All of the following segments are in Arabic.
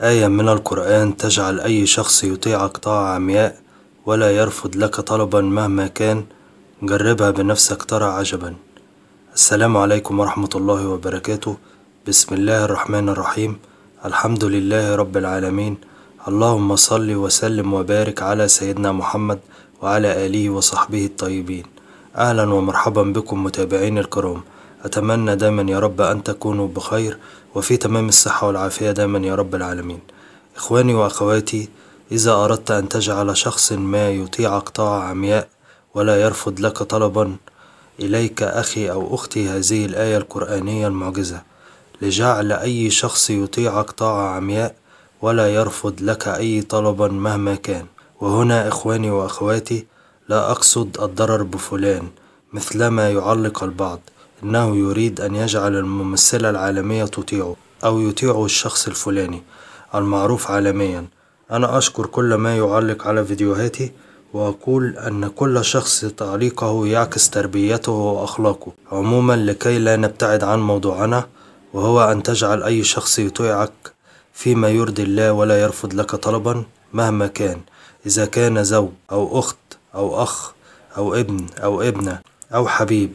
آية من القرآن تجعل أي شخص يطيعك طاعة عمياء ولا يرفض لك طلبا مهما كان جربها بنفسك ترى عجبا السلام عليكم ورحمة الله وبركاته بسم الله الرحمن الرحيم الحمد لله رب العالمين اللهم صل وسلم وبارك على سيدنا محمد وعلى آله وصحبه الطيبين أهلا ومرحبا بكم متابعين الكرام أتمنى دايما يا رب أن تكونوا بخير وفي تمام الصحة والعافية دايما يا رب العالمين إخواني وأخواتي إذا أردت أن تجعل شخص ما يطيعك طاعة عمياء ولا يرفض لك طلبا إليك أخي أو أختي هذه الآية القرآنية المعجزة لجعل أي شخص يطيعك طاعة عمياء ولا يرفض لك أي طلبا مهما كان وهنا إخواني وأخواتي لا أقصد الضرر بفلان مثلما يعلق البعض إنه يريد أن يجعل الممثلة العالمية تطيعه أو يطيع الشخص الفلاني المعروف عالميا أنا أشكر كل ما يعلق على فيديوهاتي وأقول أن كل شخص تعليقه يعكس تربيته وأخلاقه عموما لكي لا نبتعد عن موضوعنا وهو أن تجعل أي شخص يطيعك فيما يرضي الله ولا يرفض لك طلبا مهما كان إذا كان زوج أو أخت أو أخ أو ابن أو ابنة أو حبيب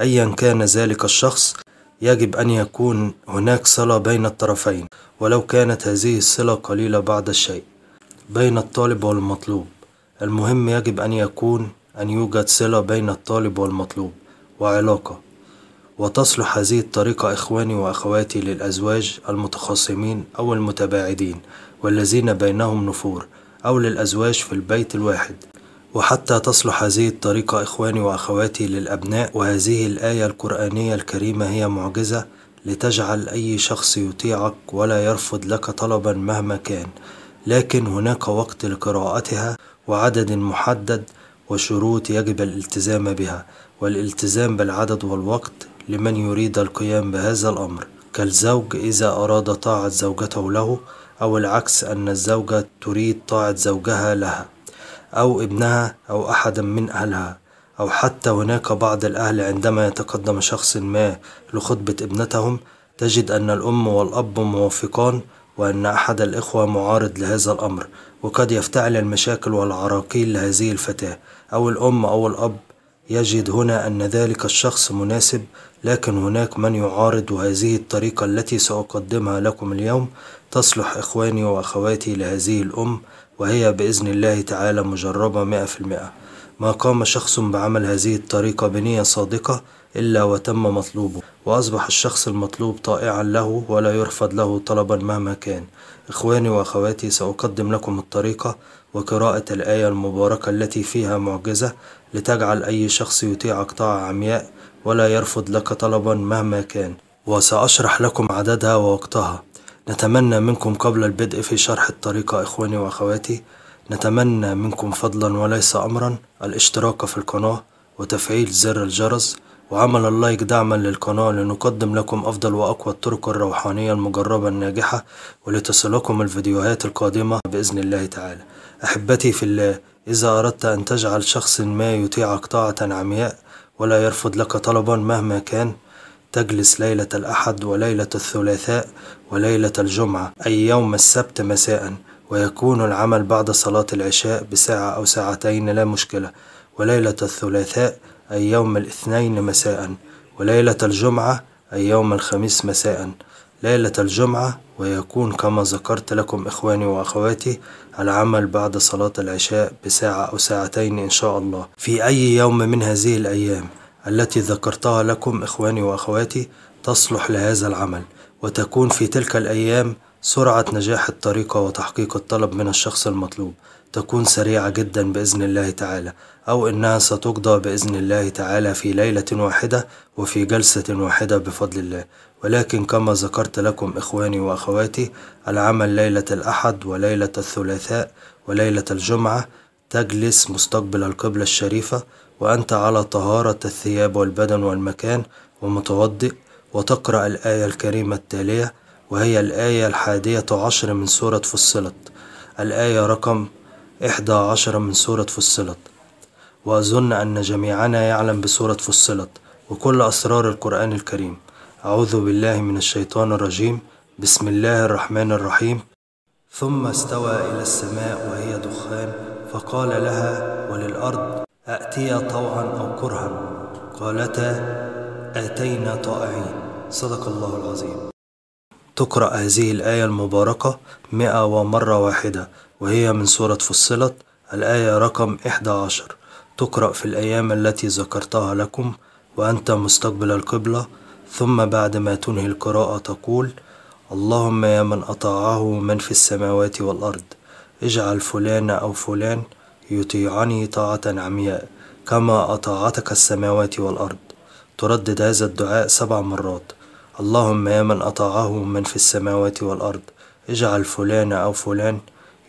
أيا كان ذلك الشخص يجب أن يكون هناك صلة بين الطرفين ولو كانت هذه الصلة قليلة بعض الشيء بين الطالب والمطلوب المهم يجب أن يكون أن يوجد صلة بين الطالب والمطلوب وعلاقة وتصلح هذه الطريقة إخواني وأخواتي للأزواج المتخاصمين أو المتباعدين والذين بينهم نفور أو للأزواج في البيت الواحد وحتى تصلح هذه الطريقة إخواني وأخواتي للأبناء وهذه الآية القرآنية الكريمة هي معجزة لتجعل أي شخص يطيعك ولا يرفض لك طلبا مهما كان لكن هناك وقت لقراءتها وعدد محدد وشروط يجب الالتزام بها والالتزام بالعدد والوقت لمن يريد القيام بهذا الأمر كالزوج إذا أراد طاعة زوجته له أو العكس أن الزوجة تريد طاعة زوجها لها أو ابنها أو أحدا من أهلها أو حتى هناك بعض الأهل عندما يتقدم شخص ما لخطبة ابنتهم تجد أن الأم والأب موافقان وأن أحد الإخوة معارض لهذا الأمر وقد يفتعل المشاكل والعراقيل لهذه الفتاة أو الأم أو الأب يجد هنا أن ذلك الشخص مناسب لكن هناك من يعارض وهذه الطريقة التي سأقدمها لكم اليوم تصلح إخواني وأخواتي لهذه الأم وهي بإذن الله تعالى مجربة مئة في المئة ما قام شخص بعمل هذه الطريقة بنية صادقة إلا وتم مطلوبه وأصبح الشخص المطلوب طائعا له ولا يرفض له طلبا مهما كان إخواني وأخواتي سأقدم لكم الطريقة وقراءة الآية المباركة التي فيها معجزة لتجعل أي شخص يطيعك طاعة عمياء ولا يرفض لك طلبا مهما كان وسأشرح لكم عددها ووقتها نتمنى منكم قبل البدء في شرح الطريقة إخواني وأخواتي نتمنى منكم فضلا وليس أمرا الاشتراك في القناة وتفعيل زر الجرس وعمل اللايك دعما للقناة لنقدم لكم أفضل وأقوى الطرق الروحانية المجربة الناجحة ولتصلكم الفيديوهات القادمة بإذن الله تعالى أحبتي في الله إذا أردت أن تجعل شخص ما يطيعك طاعة عمياء ولا يرفض لك طلبا مهما كان تجلس ليلة الأحد وليلة الثلاثاء وليلة الجمعة أي يوم السبت مساء ويكون العمل بعد صلاة العشاء بساعة أو ساعتين لا مشكلة وليلة الثلاثاء أي يوم الاثنين مساء وليلة الجمعة أي يوم الخميس مساء ليلة الجمعة ويكون كما ذكرت لكم إخواني وأخواتي العمل بعد صلاة العشاء بساعة أو ساعتين إن شاء الله في أي يوم من هذه الأيام التي ذكرتها لكم إخواني وأخواتي تصلح لهذا العمل وتكون في تلك الأيام سرعة نجاح الطريقة وتحقيق الطلب من الشخص المطلوب تكون سريعة جدا بإذن الله تعالى أو إنها ستقضى بإذن الله تعالى في ليلة واحدة وفي جلسة واحدة بفضل الله ولكن كما ذكرت لكم إخواني وأخواتي العمل ليلة الأحد وليلة الثلاثاء وليلة الجمعة تجلس مستقبل القبلة الشريفة وأنت على طهارة الثياب والبدن والمكان ومتوضئ وتقرأ الآية الكريمة التالية وهي الآية الحادية عشر من سورة فصلت الآية رقم إحدى عشر من سورة فصلت وأظن أن جميعنا يعلم بسورة فصلت وكل أسرار القرآن الكريم أعوذ بالله من الشيطان الرجيم بسم الله الرحمن الرحيم ثم استوى إلى السماء وهي دخان فقال لها وللأرض أأتيا طوعا أو كرها قالتا آتينا طائعين صدق الله العظيم تقرأ هذه الآية المباركة مئة ومرة واحدة وهي من سورة فصلت الآية رقم 11 تقرأ في الأيام التي ذكرتها لكم وأنت مستقبل القبلة ثم بعد ما تنهي القراءة تقول اللهم يا من أطاعه من في السماوات والأرض اجعل فلان أو فلان يطيعني طاعة عمياء كما أطاعتك السماوات والأرض تردد هذا الدعاء سبع مرات اللهم يا من أطاعه من في السماوات والأرض اجعل فلان أو فلان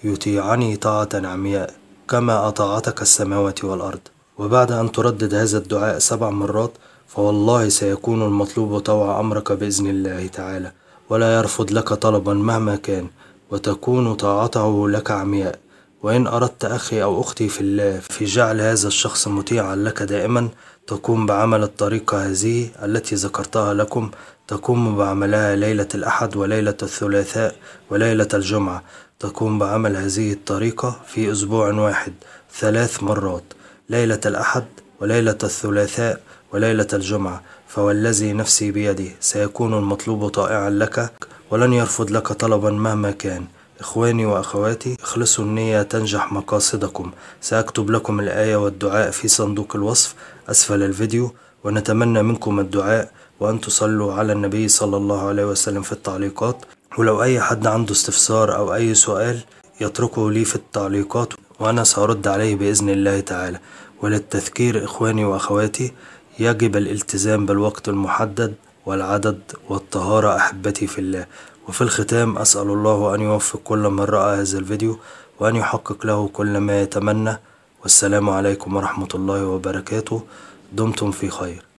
يطيعني طاعة عمياء كما أطاعتك السماوات والأرض وبعد أن تردد هذا الدعاء سبع مرات فوالله سيكون المطلوب طوع أمرك بإذن الله تعالى ولا يرفض لك طلبا مهما كان وتكون طاعته لك عمياء وإن أردت أخي أو أختي في الله في جعل هذا الشخص مطيعا لك دائما تقوم بعمل الطريقة هذه التي ذكرتها لكم تقوم بعملها ليلة الأحد وليلة الثلاثاء وليلة الجمعة تقوم بعمل هذه الطريقة في أسبوع واحد ثلاث مرات ليلة الأحد وليلة الثلاثاء وليلة الجمعة فوالذي نفسي بيده سيكون المطلوب طائعا لك ولن يرفض لك طلبا مهما كان إخواني وأخواتي اخلصوا النية تنجح مقاصدكم سأكتب لكم الآية والدعاء في صندوق الوصف أسفل الفيديو ونتمنى منكم الدعاء وأن تصلوا على النبي صلى الله عليه وسلم في التعليقات ولو أي حد عنده استفسار أو أي سؤال يتركه لي في التعليقات وأنا سأرد عليه بإذن الله تعالى وللتذكير إخواني وأخواتي يجب الالتزام بالوقت المحدد والعدد والطهارة أحبتي في الله وفي الختام أسأل الله أن يوفق كل من رأى هذا الفيديو وأن يحقق له كل ما يتمنى والسلام عليكم ورحمة الله وبركاته دمتم في خير